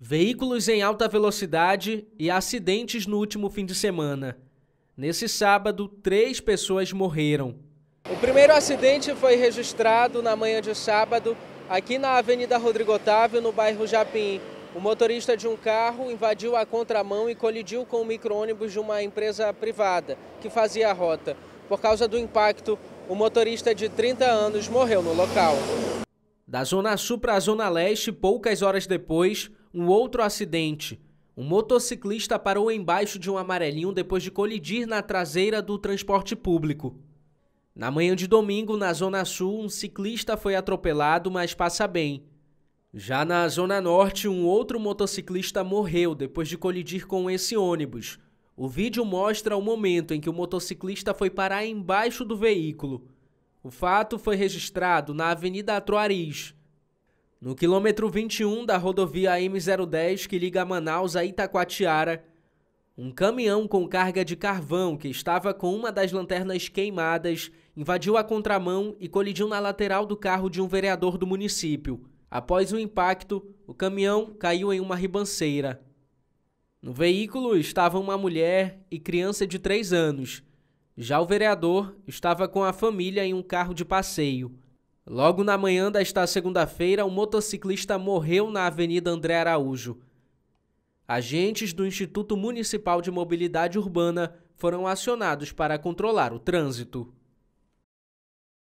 Veículos em alta velocidade e acidentes no último fim de semana. Nesse sábado, três pessoas morreram. O primeiro acidente foi registrado na manhã de sábado, aqui na Avenida Rodrigo Otávio, no bairro Japim. O motorista de um carro invadiu a contramão e colidiu com o micro-ônibus de uma empresa privada que fazia a rota. Por causa do impacto, o motorista de 30 anos morreu no local. Da zona sul para a zona leste, poucas horas depois, um outro acidente. Um motociclista parou embaixo de um amarelinho depois de colidir na traseira do transporte público. Na manhã de domingo, na Zona Sul, um ciclista foi atropelado, mas passa bem. Já na Zona Norte, um outro motociclista morreu depois de colidir com esse ônibus. O vídeo mostra o momento em que o motociclista foi parar embaixo do veículo. O fato foi registrado na Avenida Troaris, no quilômetro 21 da rodovia M010 que liga Manaus a Itacoatiara, um caminhão com carga de carvão que estava com uma das lanternas queimadas invadiu a contramão e colidiu na lateral do carro de um vereador do município. Após o impacto, o caminhão caiu em uma ribanceira. No veículo estavam uma mulher e criança de 3 anos. Já o vereador estava com a família em um carro de passeio. Logo na manhã desta segunda-feira, um motociclista morreu na Avenida André Araújo. Agentes do Instituto Municipal de Mobilidade Urbana foram acionados para controlar o trânsito.